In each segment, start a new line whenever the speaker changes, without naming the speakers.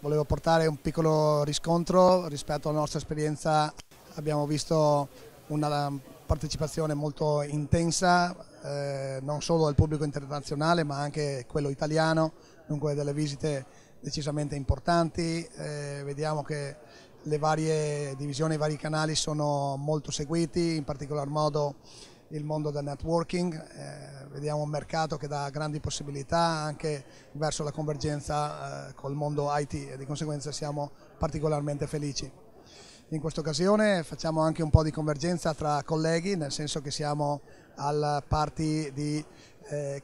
volevo portare un piccolo riscontro rispetto alla nostra esperienza. Abbiamo visto una partecipazione molto intensa, eh, non solo del pubblico internazionale ma anche quello italiano, dunque delle visite decisamente importanti. Eh, vediamo che le varie divisioni, i vari canali sono molto seguiti, in particolar modo il mondo del networking. Eh, vediamo un mercato che dà grandi possibilità anche verso la convergenza eh, col mondo IT e di conseguenza siamo particolarmente felici. In questa occasione facciamo anche un po' di convergenza tra colleghi, nel senso che siamo al party di eh,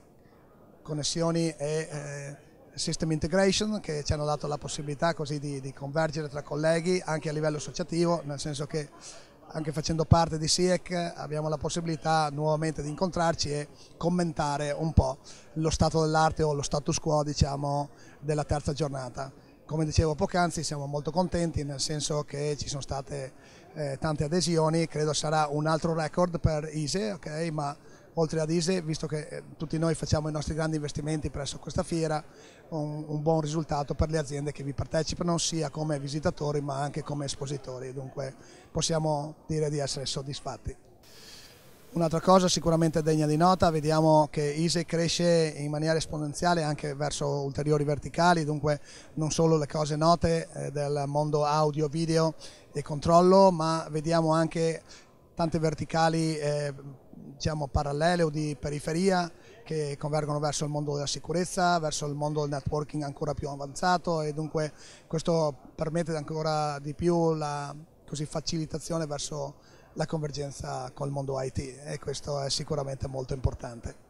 connessioni e eh, system integration che ci hanno dato la possibilità così di, di convergere tra colleghi anche a livello associativo, nel senso che anche facendo parte di SIEC abbiamo la possibilità nuovamente di incontrarci e commentare un po' lo stato dell'arte o lo status quo diciamo, della terza giornata. Come dicevo poc'anzi siamo molto contenti nel senso che ci sono state eh, tante adesioni, credo sarà un altro record per ISE, okay? ma oltre ad ISE, visto che eh, tutti noi facciamo i nostri grandi investimenti presso questa fiera, un, un buon risultato per le aziende che vi partecipano sia come visitatori ma anche come espositori, dunque possiamo dire di essere soddisfatti. Un'altra cosa sicuramente degna di nota, vediamo che ISE cresce in maniera esponenziale anche verso ulteriori verticali, dunque non solo le cose note eh, del mondo audio, video e controllo, ma vediamo anche tante verticali eh, diciamo, parallele o di periferia che convergono verso il mondo della sicurezza, verso il mondo del networking ancora più avanzato e dunque questo permette ancora di più la così, facilitazione verso la convergenza col mondo IT e questo è sicuramente molto importante.